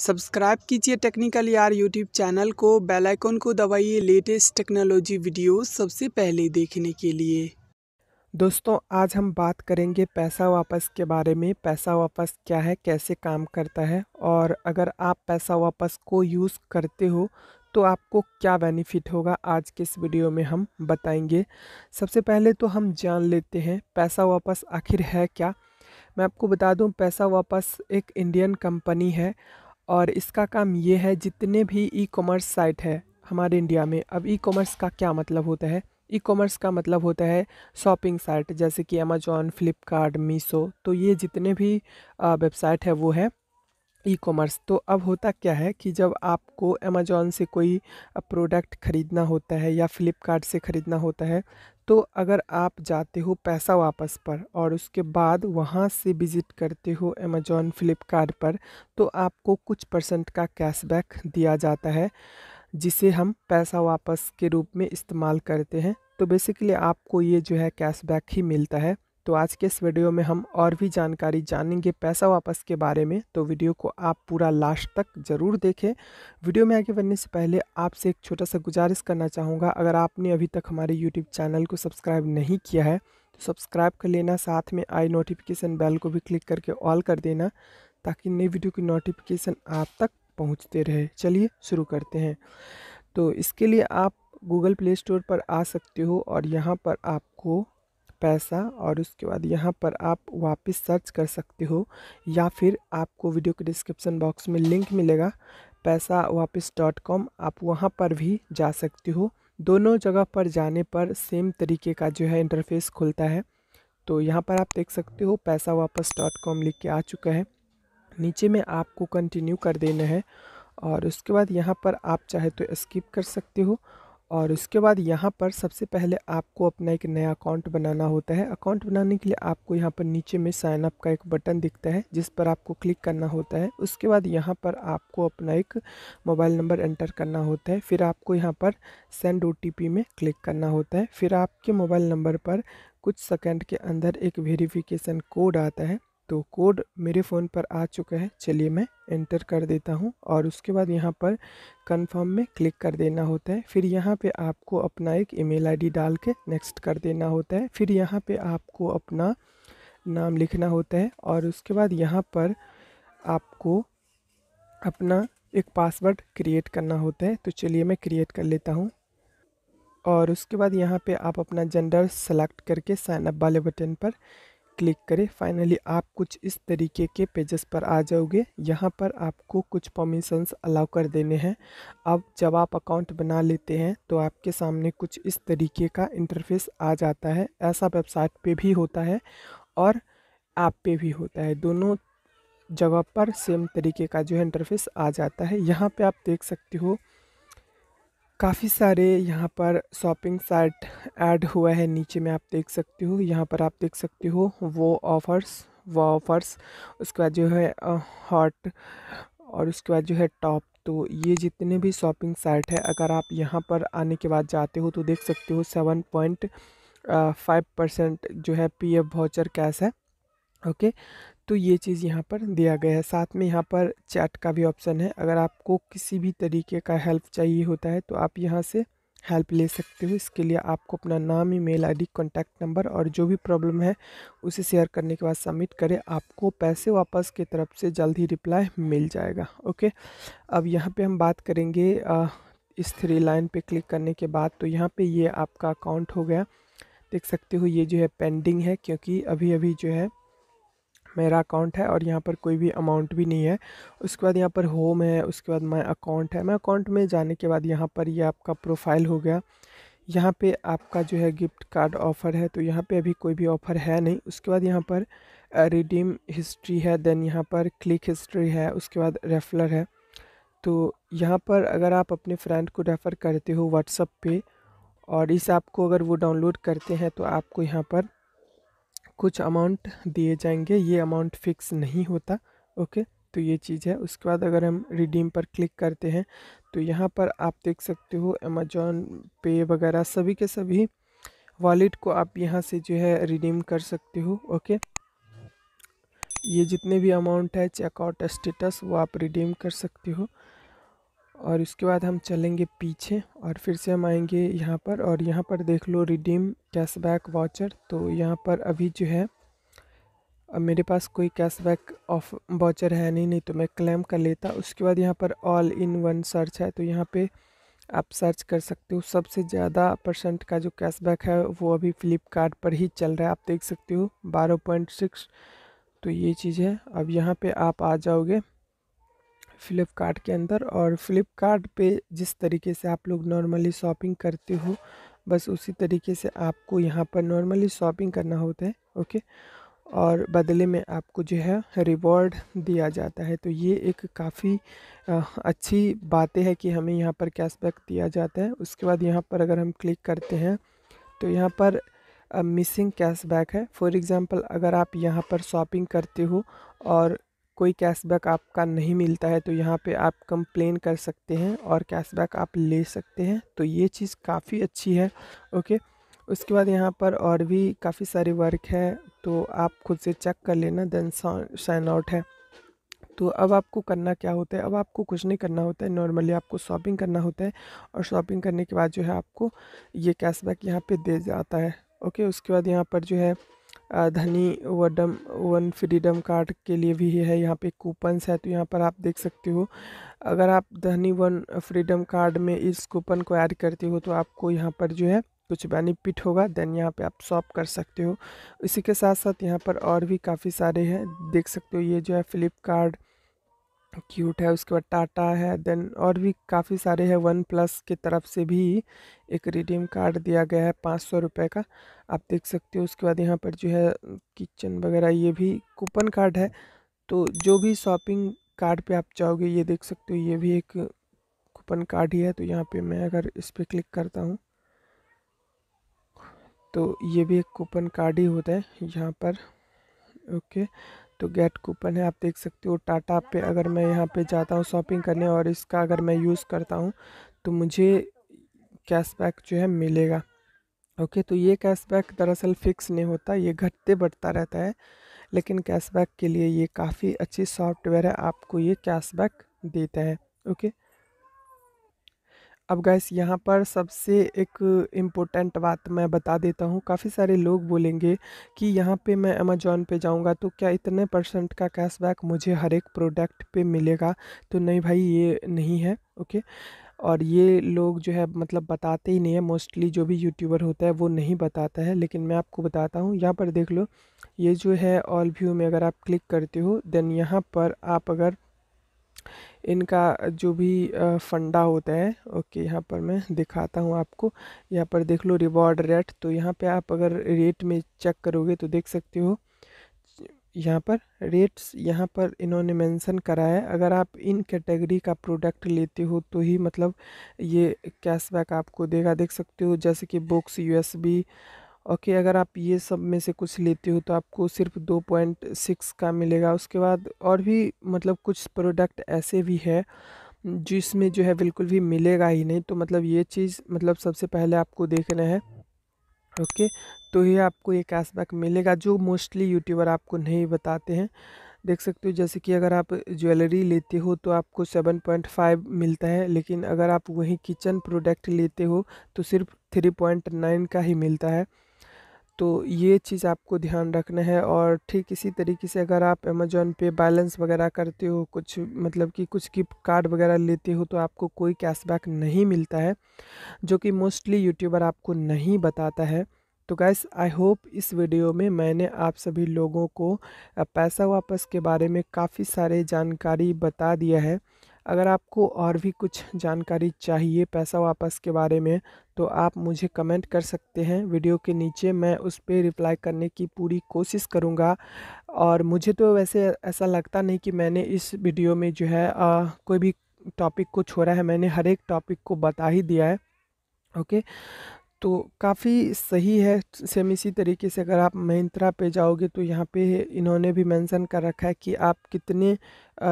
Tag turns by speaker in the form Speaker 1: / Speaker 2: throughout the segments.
Speaker 1: subscribe कीजिए Technical Yaar YouTube channel को bell icon को दबाइए लेटेस्ट टेक्नोलॉजी वीडियो सबसे पहले देखने के लिए दोस्तों आज हम बात करेंगे पैसा वापस के बारे में पैसा वापस क्या है कैसे काम करता है और अगर आप पैसा वापस को यूज़ करते हो तो आपको क्या बेनिफिट होगा आज के इस वीडियो में हम बताएंगे सबसे पहले तो हम जान लेते हैं पैसा वापस आखिर है क्या मैं आपको बता दूं पैसा वापस एक इंडियन कंपनी है और इसका काम ये है जितने भी ई कॉमर्स साइट है हमारे इंडिया में अब ई कॉमर्स का क्या मतलब होता है ई कॉमर्स का मतलब होता है शॉपिंग साइट जैसे कि अमेजोन फ्लिपकार्ट मीशो तो ये जितने भी वेबसाइट है वो है ई कॉमर्स तो अब होता क्या है कि जब आपको अमेजोन से कोई प्रोडक्ट ख़रीदना होता है या फ़्लिपकार्ट से ख़रीदना होता है तो अगर आप जाते हो पैसा वापस पर और उसके बाद वहाँ से विज़िट करते हो अमेजोन फ्लिपकार्ट पर तो आपको कुछ परसेंट का कैशबैक दिया जाता है जिसे हम पैसा वापस के रूप में इस्तेमाल करते हैं तो बेसिकली आपको ये जो है कैशबैक ही मिलता है तो आज के इस वीडियो में हम और भी जानकारी जानेंगे पैसा वापस के बारे में तो वीडियो को आप पूरा लास्ट तक ज़रूर देखें वीडियो में आगे बढ़ने से पहले आपसे एक छोटा सा गुजारिश करना चाहूँगा अगर आपने अभी तक हमारे यूट्यूब चैनल को सब्सक्राइब नहीं किया है तो सब्सक्राइब कर लेना साथ में आई नोटिफिकेशन बेल को भी क्लिक करके ऑल कर देना ताकि नई वीडियो की नोटिफिकेशन आप तक पहुँचते रहे चलिए शुरू करते हैं तो इसके लिए आप गूगल प्ले स्टोर पर आ सकते हो और यहाँ पर आपको पैसा और उसके बाद यहाँ पर आप वापस सर्च कर सकते हो या फिर आपको वीडियो के डिस्क्रिप्शन बॉक्स में लिंक मिलेगा पैसा वापस डॉट कॉम आप वहाँ पर भी जा सकते हो दोनों जगह पर जाने पर सेम तरीके का जो है इंटरफेस खुलता है तो यहाँ पर आप देख सकते हो पैसा वापस डॉट कॉम लिख के आ चुका है नीचे में आपको कंटिन्यू कर देना है और उसके बाद यहाँ पर आप चाहे तो स्किप कर सकते हो और उसके बाद यहाँ पर सबसे पहले आपको अपना एक नया अकाउंट बनाना होता है अकाउंट बनाने के लिए आपको यहाँ पर नीचे में साइन अप का एक बटन दिखता है जिस पर आपको क्लिक करना होता है उसके बाद यहाँ पर आपको अपना एक मोबाइल नंबर एंटर करना होता है फिर आपको यहाँ पर सेंड ओ में क्लिक करना होता है फिर आपके मोबाइल नंबर पर कुछ सेकेंड के अंदर एक वेरिफिकेशन कोड आता है तो कोड मेरे फ़ोन पर आ चुका है चलिए मैं एंटर कर देता हूं और उसके बाद यहां पर कंफर्म में क्लिक कर देना होता है फिर यहां पे आपको अपना एक ईमेल आईडी डाल के नेक्स्ट कर देना होता है फिर यहां पे आपको अपना नाम लिखना होता है और उसके बाद यहाँ पर आपको अपना एक पासवर्ड क्रिएट करना होता है तो चलिए मैं क्रिएट कर लेता हूँ और उसके बाद यहाँ पर आप अपना जेंडर सेलेक्ट करके साइनअप वाले बटन पर क्लिक करें फाइनली आप कुछ इस तरीके के पेजेस पर आ जाओगे यहाँ पर आपको कुछ परमिशंस अलाउ कर देने हैं अब जब आप अकाउंट बना लेते हैं तो आपके सामने कुछ इस तरीके का इंटरफेस आ जाता है ऐसा वेबसाइट पे भी होता है और ऐप पे भी होता है दोनों जगह पर सेम तरीके का जो है इंटरफेस आ जाता है यहाँ पर आप देख सकते हो काफ़ी सारे यहाँ पर शॉपिंग साइट ऐड हुआ है नीचे में आप देख सकते हो यहाँ पर आप देख सकते हो वो ऑफ़र्स वो ऑफ़र्स उसके बाद जो है हॉट और उसके बाद जो है टॉप तो ये जितने भी शॉपिंग साइट है अगर आप यहाँ पर आने के बाद जाते हो तो देख सकते हो सेवन पॉइंट फाइव परसेंट जो है पी एफ वाउचर कैश है ओके तो ये चीज़ यहाँ पर दिया गया है साथ में यहाँ पर चैट का भी ऑप्शन है अगर आपको किसी भी तरीके का हेल्प चाहिए होता है तो आप यहाँ से हेल्प ले सकते हो इसके लिए आपको अपना नाम ईमेल आईडी कॉन्टैक्ट नंबर और जो भी प्रॉब्लम है उसे शेयर करने के बाद सबमिट करें आपको पैसे वापस की तरफ से जल्द ही रिप्लाई मिल जाएगा ओके अब यहाँ पे हम बात करेंगे आ, इस थ्री लाइन पे क्लिक करने के बाद तो यहाँ पे ये आपका अकाउंट हो गया देख सकते हो ये जो है पेंडिंग है क्योंकि अभी अभी जो है मेरा अकाउंट है और यहाँ पर कोई भी अमाउंट भी नहीं है उसके बाद यहाँ पर होम है उसके बाद माई अकाउंट है मैं अकाउंट में जाने के बाद यहाँ पर ये यह आपका प्रोफाइल हो गया यहाँ पे आपका जो है गिफ्ट कार्ड ऑफ़र है तो यहाँ पे अभी कोई भी ऑफ़र है नहीं उसके बाद यहाँ पर रिडीम हिस्ट्री है देन यहाँ पर क्लिक हिस्ट्री है उसके बाद रेफलर है तो यहाँ पर अगर आप अपने फ्रेंड को रेफ़र करते हो व्हाट्सअप पे और इस ऐप को अगर वो डाउनलोड करते हैं तो आपको यहाँ पर कुछ अमाउंट दिए जाएंगे ये अमाउंट फिक्स नहीं होता ओके तो ये चीज़ है उसके बाद अगर हम रिडीम पर क्लिक करते हैं तो यहाँ पर आप देख सकते हो अमेजोन पे वगैरह सभी के सभी वॉलेट को आप यहाँ से जो है रिडीम कर सकते हो ओके ये जितने भी अमाउंट है चेकआउट स्टेटस वो आप रिडीम कर सकते हो और इसके बाद हम चलेंगे पीछे और फिर से हम आएंगे यहाँ पर और यहाँ पर देख लो रिडीम कैशबैक वाचर तो यहाँ पर अभी जो है अब मेरे पास कोई कैशबैक ऑफ वाचर है नहीं नहीं तो मैं क्लेम कर लेता उसके बाद यहाँ पर ऑल इन वन सर्च है तो यहाँ पे आप सर्च कर सकते हो सबसे ज़्यादा परसेंट का जो कैशबैक है वो अभी फ्लिपकार्ट पर ही चल रहा है आप देख सकते हो बारह पॉइंट सिक्स तो ये चीज़ है अब यहाँ पर आप आ जाओगे फ़्लिपकार्ट के अंदर और फ़्लिपकार्ट पे जिस तरीके से आप लोग नॉर्मली शॉपिंग करते हो बस उसी तरीके से आपको यहाँ पर नॉर्मली शॉपिंग करना होता है ओके और बदले में आपको जो है रिवॉर्ड दिया जाता है तो ये एक काफ़ी अच्छी बातें है कि हमें यहाँ पर कैशबैक दिया जाता है उसके बाद यहाँ पर अगर हम क्लिक करते हैं तो यहाँ पर मिसिंग कैशबैक है फॉर एग्ज़ाम्पल अगर आप यहाँ पर शॉपिंग करते हो और कोई कैशबैक आपका नहीं मिलता है तो यहाँ पे आप कंप्लेन कर सकते हैं और कैशबैक आप ले सकते हैं तो ये चीज़ काफ़ी अच्छी है ओके उसके बाद यहाँ पर और भी काफ़ी सारे वर्क है तो आप खुद से चेक कर लेना देन साइन आउट है तो अब आपको करना क्या होता है अब आपको कुछ नहीं करना होता है नॉर्मली आपको शॉपिंग करना होता है और शॉपिंग करने के बाद जो है आपको ये कैशबैक यहाँ पे दे जाता है ओके उसके बाद यहाँ पर जो है धनी वडम वन फ्रीडम कार्ड के लिए भी है यहाँ पे कूपन्स है तो यहाँ पर आप देख सकते हो अगर आप धनी वन फ्रीडम कार्ड में इस कूपन को ऐड करते हो तो आपको यहाँ पर जो है कुछ बेनिफिट होगा देन यहाँ पे आप शॉप कर सकते हो इसी के साथ साथ यहाँ पर और भी काफ़ी सारे हैं देख सकते हो ये जो है फ्लिपकार्ट क्यूट है उसके बाद टाटा है देन और भी काफ़ी सारे हैं वन प्लस की तरफ से भी एक रिडीम कार्ड दिया गया है पाँच सौ रुपये का आप देख सकते हो उसके बाद यहाँ पर जो है किचन वगैरह ये भी कूपन कार्ड है तो जो भी शॉपिंग कार्ड पे आप जाओगे ये देख सकते हो ये भी एक कूपन कार्ड ही है तो यहाँ पे मैं अगर इस पर क्लिक करता हूँ तो ये भी एक कूपन कार्ड ही होता है यहाँ पर ओके तो गेट कूपन है आप देख सकते हो टाटा पे अगर मैं यहाँ पे जाता हूँ शॉपिंग करने और इसका अगर मैं यूज़ करता हूँ तो मुझे कैशबैक जो है मिलेगा ओके तो ये कैशबैक दरअसल फ़िक्स नहीं होता ये घटते बढ़ता रहता है लेकिन कैशबैक के लिए ये काफ़ी अच्छी सॉफ्टवेयर है आपको ये कैशबैक देता है ओके अब गैस यहाँ पर सबसे एक इम्पोर्टेंट बात मैं बता देता हूँ काफ़ी सारे लोग बोलेंगे कि यहाँ पे मैं अमेजोन पे जाऊँगा तो क्या इतने परसेंट का कैशबैक मुझे हर एक प्रोडक्ट पे मिलेगा तो नहीं भाई ये नहीं है ओके और ये लोग जो है मतलब बताते ही नहीं है मोस्टली जो भी यूट्यूबर होता है वो नहीं बताता है लेकिन मैं आपको बताता हूँ यहाँ पर देख लो ये जो है ऑल व्यू में अगर आप क्लिक करते हो देन यहाँ पर आप अगर इनका जो भी फंडा होता है ओके यहाँ पर मैं दिखाता हूँ आपको यहाँ पर देख लो रिवॉर्ड रेट तो यहाँ पे आप अगर रेट में चेक करोगे तो देख सकते हो यहाँ पर रेट्स यहाँ पर इन्होंने मेंशन करा है अगर आप इन कैटेगरी का प्रोडक्ट लेते हो तो ही मतलब ये कैशबैक आपको देगा देख सकते हो जैसे कि बुक्स यूएसबी ओके अगर आप ये सब में से कुछ लेते हो तो आपको सिर्फ दो पॉइंट सिक्स का मिलेगा उसके बाद और भी मतलब कुछ प्रोडक्ट ऐसे भी है जिसमें जो है बिल्कुल भी मिलेगा ही नहीं तो मतलब ये चीज़ मतलब सबसे पहले आपको देखना है ओके तो ये आपको ये कैशबैक मिलेगा जो मोस्टली यूट्यूबर आपको नहीं बताते हैं देख सकते हो जैसे कि अगर आप ज्वेलरी लेते हो तो आपको 7.5 मिलता है लेकिन अगर आप वहीं किचन प्रोडक्ट लेते हो तो सिर्फ 3.9 का ही मिलता है तो ये चीज़ आपको ध्यान रखना है और ठीक इसी तरीके से अगर आप अमेज़ोन पे बैलेंस वगैरह करते हो कुछ मतलब कि कुछ गिफ्ट कार्ड वगैरह लेते हो तो आपको कोई कैशबैक नहीं मिलता है जो कि मोस्टली यूट्यूबर आपको नहीं बताता है तो गैस आई होप इस वीडियो में मैंने आप सभी लोगों को पैसा वापस के बारे में काफ़ी सारे जानकारी बता दिया है अगर आपको और भी कुछ जानकारी चाहिए पैसा वापस के बारे में तो आप मुझे कमेंट कर सकते हैं वीडियो के नीचे मैं उस पर रिप्लाई करने की पूरी कोशिश करूँगा और मुझे तो वैसे ऐसा लगता नहीं कि मैंने इस वीडियो में जो है आ, कोई भी टॉपिक को छोड़ा है मैंने हर एक टॉपिक को बता ही दिया है ओके तो काफ़ी सही है सेम इसी तरीके से अगर आप महिंत्रा पे जाओगे तो यहाँ पे इन्होंने भी मेंशन कर रखा है कि आप कितने आ,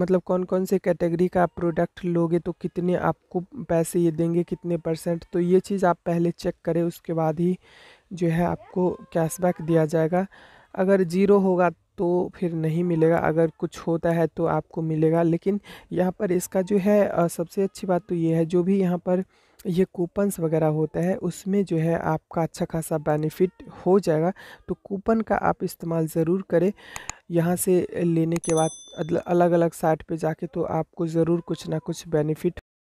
Speaker 1: मतलब कौन कौन से कैटेगरी का आप प्रोडक्ट लोगे तो कितने आपको पैसे ये देंगे कितने परसेंट तो ये चीज़ आप पहले चेक करें उसके बाद ही जो है आपको कैशबैक दिया जाएगा अगर ज़ीरो होगा तो फिर नहीं मिलेगा अगर कुछ होता है तो आपको मिलेगा लेकिन यहाँ पर इसका जो है सबसे अच्छी बात तो ये है जो भी यहाँ पर ये कूपन्स वगैरह होता है उसमें जो है आपका अच्छा खासा बेनिफिट हो जाएगा तो कूपन का आप इस्तेमाल ज़रूर करें यहाँ से लेने के बाद अलग अलग साइट पे जाके तो आपको ज़रूर कुछ ना कुछ बेनिफिट